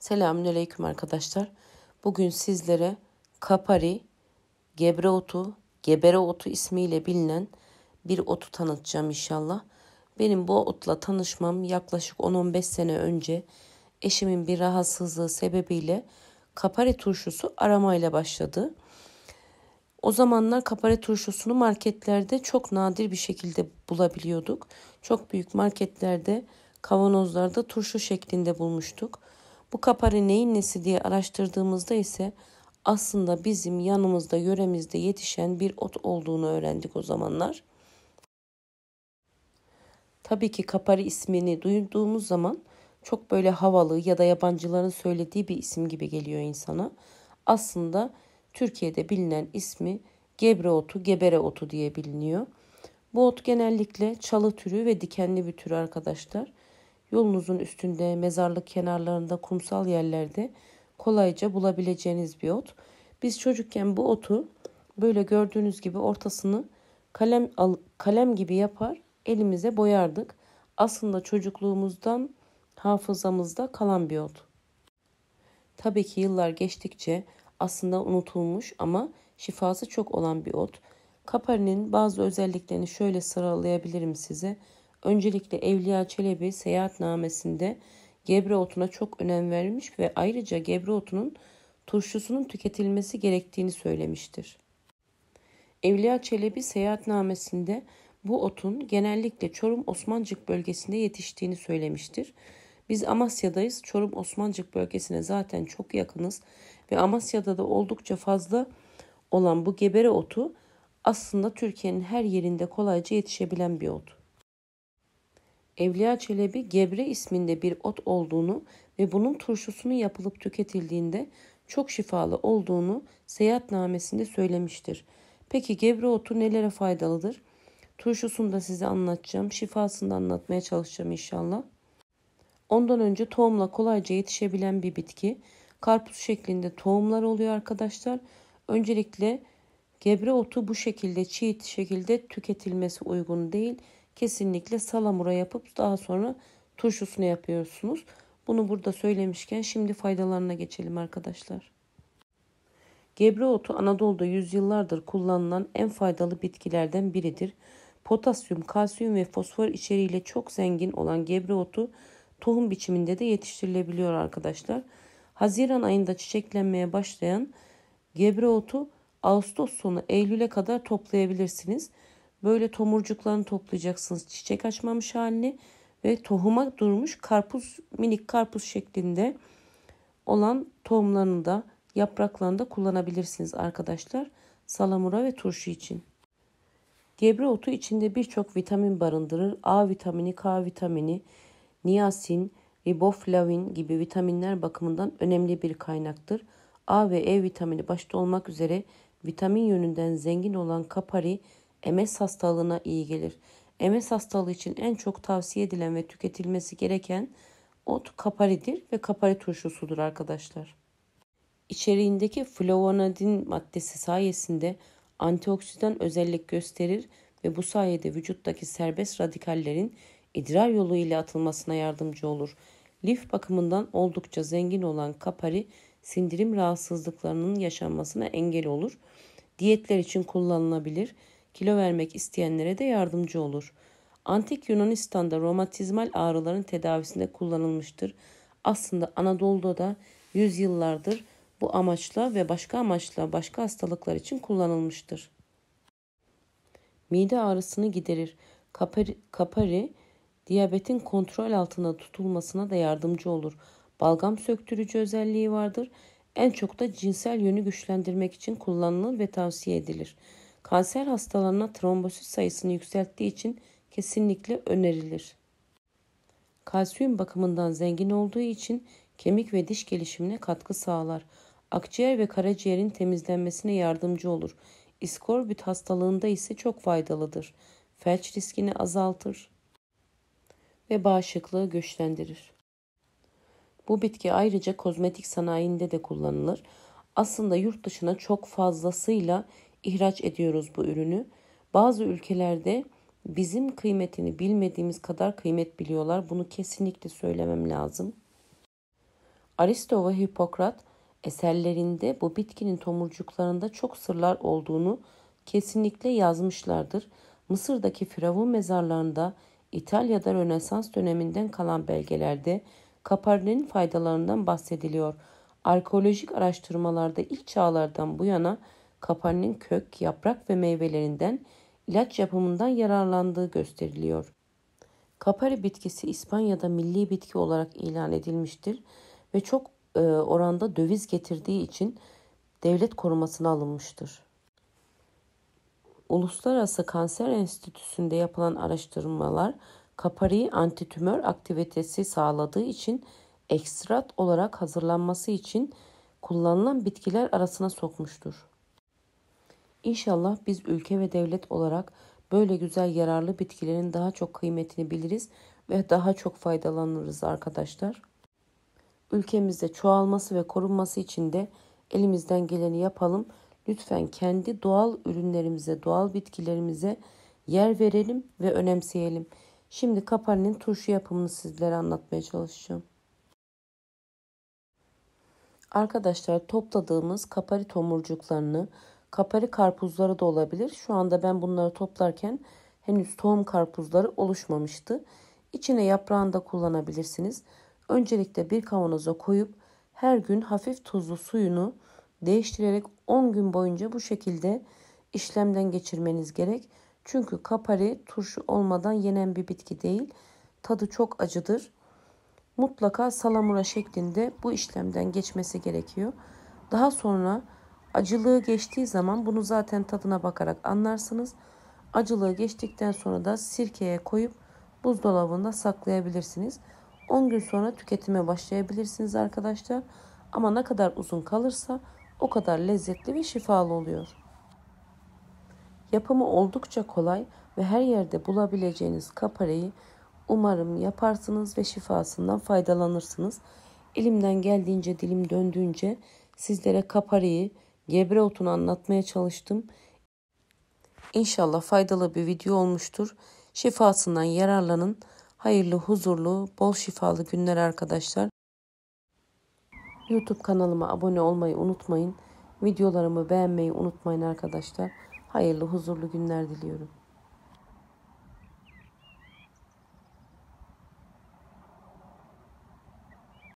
Selamünaleyküm arkadaşlar. Bugün sizlere kapari, gebre otu, gebere otu ismiyle bilinen bir otu tanıtacağım inşallah. Benim bu otla tanışmam yaklaşık 10-15 sene önce eşimin bir rahatsızlığı sebebiyle kapari turşusu aramayla başladı. O zamanlar kapari turşusunu marketlerde çok nadir bir şekilde bulabiliyorduk. Çok büyük marketlerde kavanozlarda turşu şeklinde bulmuştuk. Bu kapari neyin nesi diye araştırdığımızda ise aslında bizim yanımızda yöremizde yetişen bir ot olduğunu öğrendik o zamanlar. Tabii ki kapari ismini duyduğumuz zaman çok böyle havalı ya da yabancıların söylediği bir isim gibi geliyor insana. Aslında Türkiye'de bilinen ismi gebre otu, gebere otu diye biliniyor. Bu ot genellikle çalı türü ve dikenli bir tür arkadaşlar. Yolunuzun üstünde, mezarlık kenarlarında, kumsal yerlerde kolayca bulabileceğiniz bir ot. Biz çocukken bu otu böyle gördüğünüz gibi ortasını kalem kalem gibi yapar, elimize boyardık. Aslında çocukluğumuzdan hafızamızda kalan bir ot. Tabii ki yıllar geçtikçe aslında unutulmuş ama şifası çok olan bir ot. Kapari'nin bazı özelliklerini şöyle sıralayabilirim size. Öncelikle Evliya Çelebi seyahatnamesinde gebre otuna çok önem vermiş ve ayrıca gebre otunun turşusunun tüketilmesi gerektiğini söylemiştir. Evliya Çelebi seyahatnamesinde bu otun genellikle Çorum Osmancık bölgesinde yetiştiğini söylemiştir. Biz Amasya'dayız. Çorum Osmancık bölgesine zaten çok yakınız ve Amasya'da da oldukça fazla olan bu gebere otu aslında Türkiye'nin her yerinde kolayca yetişebilen bir ot. Evliya Çelebi gebre isminde bir ot olduğunu ve bunun turşusunu yapılıp tüketildiğinde çok şifalı olduğunu seyahat namesinde söylemiştir. Peki gebre otu nelere faydalıdır? Turşusunu da size anlatacağım. Şifasını da anlatmaya çalışacağım inşallah. Ondan önce tohumla kolayca yetişebilen bir bitki. Karpuz şeklinde tohumlar oluyor arkadaşlar. Öncelikle gebre otu bu şekilde çiğ şekilde tüketilmesi uygun değil kesinlikle salamura yapıp daha sonra turşusunu yapıyorsunuz. Bunu burada söylemişken şimdi faydalarına geçelim arkadaşlar. Gebre otu Anadolu'da yüzyıllardır kullanılan en faydalı bitkilerden biridir. Potasyum, kalsiyum ve fosfor içeriğiyle çok zengin olan gebre otu tohum biçiminde de yetiştirilebiliyor arkadaşlar. Haziran ayında çiçeklenmeye başlayan gebre otu Ağustos sonu Eylül'e kadar toplayabilirsiniz. Böyle tomurcuklarını toplayacaksınız çiçek açmamış halini ve tohuma durmuş karpuz minik karpuz şeklinde olan tohumlarını da yapraklarını da kullanabilirsiniz arkadaşlar salamura ve turşu için. Gebre otu içinde birçok vitamin barındırır. A vitamini, K vitamini, niasin, riboflavin gibi vitaminler bakımından önemli bir kaynaktır. A ve E vitamini başta olmak üzere vitamin yönünden zengin olan kapari MS hastalığına iyi gelir. MS hastalığı için en çok tavsiye edilen ve tüketilmesi gereken ot kaparidir ve kapari turşusudur arkadaşlar. İçeriğindeki flavonadin maddesi sayesinde antioksidan özellik gösterir ve bu sayede vücuttaki serbest radikallerin idrar yolu ile atılmasına yardımcı olur. Lif bakımından oldukça zengin olan kapari sindirim rahatsızlıklarının yaşanmasına engel olur. Diyetler için kullanılabilir kilo vermek isteyenlere de yardımcı olur. Antik Yunanistan'da romatizmal ağrıların tedavisinde kullanılmıştır. Aslında Anadolu'da da yüzyıllardır bu amaçla ve başka amaçla başka hastalıklar için kullanılmıştır. Mide ağrısını giderir. Kapari, kapari diyabetin kontrol altında tutulmasına da yardımcı olur. Balgam söktürücü özelliği vardır. En çok da cinsel yönü güçlendirmek için kullanılır ve tavsiye edilir kanser hastalarına trombosit sayısını yükselttiği için kesinlikle önerilir. Kalsiyum bakımından zengin olduğu için kemik ve diş gelişimine katkı sağlar. Akciğer ve karaciğerin temizlenmesine yardımcı olur. İskorbüt hastalığında ise çok faydalıdır. Felç riskini azaltır ve bağışıklığı güçlendirir. Bu bitki ayrıca kozmetik sanayinde de kullanılır. Aslında yurt dışına çok fazlasıyla ihraç ediyoruz bu ürünü. Bazı ülkelerde bizim kıymetini bilmediğimiz kadar kıymet biliyorlar. Bunu kesinlikle söylemem lazım. Aristo ve Hipokrat eserlerinde bu bitkinin tomurcuklarında çok sırlar olduğunu kesinlikle yazmışlardır. Mısır'daki firavun mezarlarında, İtalya'da Rönesans döneminden kalan belgelerde kaparinin faydalarından bahsediliyor. Arkeolojik araştırmalarda ilk çağlardan bu yana kaparinin kök, yaprak ve meyvelerinden ilaç yapımından yararlandığı gösteriliyor. Kapari bitkisi İspanya'da milli bitki olarak ilan edilmiştir ve çok e, oranda döviz getirdiği için devlet korumasına alınmıştır. Uluslararası Kanser Enstitüsü'nde yapılan araştırmalar kapari antitümör aktivitesi sağladığı için ekstrat olarak hazırlanması için kullanılan bitkiler arasına sokmuştur. İnşallah biz ülke ve devlet olarak böyle güzel yararlı bitkilerin daha çok kıymetini biliriz ve daha çok faydalanırız arkadaşlar. Ülkemizde çoğalması ve korunması için de elimizden geleni yapalım. Lütfen kendi doğal ürünlerimize, doğal bitkilerimize yer verelim ve önemseyelim. Şimdi kaparinin turşu yapımını sizlere anlatmaya çalışacağım. Arkadaşlar topladığımız kapari tomurcuklarını kapari karpuzları da olabilir. Şu anda ben bunları toplarken henüz tohum karpuzları oluşmamıştı. İçine yaprağını da kullanabilirsiniz. Öncelikle bir kavanoza koyup her gün hafif tuzlu suyunu değiştirerek 10 gün boyunca bu şekilde işlemden geçirmeniz gerek. Çünkü kapari turşu olmadan yenen bir bitki değil. Tadı çok acıdır. Mutlaka salamura şeklinde bu işlemden geçmesi gerekiyor. Daha sonra Acılığı geçtiği zaman bunu zaten tadına bakarak anlarsınız. Acılığı geçtikten sonra da sirkeye koyup buzdolabında saklayabilirsiniz. 10 gün sonra tüketime başlayabilirsiniz arkadaşlar. Ama ne kadar uzun kalırsa o kadar lezzetli ve şifalı oluyor. Yapımı oldukça kolay ve her yerde bulabileceğiniz kapareyi umarım yaparsınız ve şifasından faydalanırsınız. Elimden geldiğince dilim döndüğünce sizlere kapareyi Gebre otunu anlatmaya çalıştım. İnşallah faydalı bir video olmuştur. Şifasından yararlanın. Hayırlı, huzurlu, bol şifalı günler arkadaşlar. YouTube kanalıma abone olmayı unutmayın. Videolarımı beğenmeyi unutmayın arkadaşlar. Hayırlı, huzurlu günler diliyorum.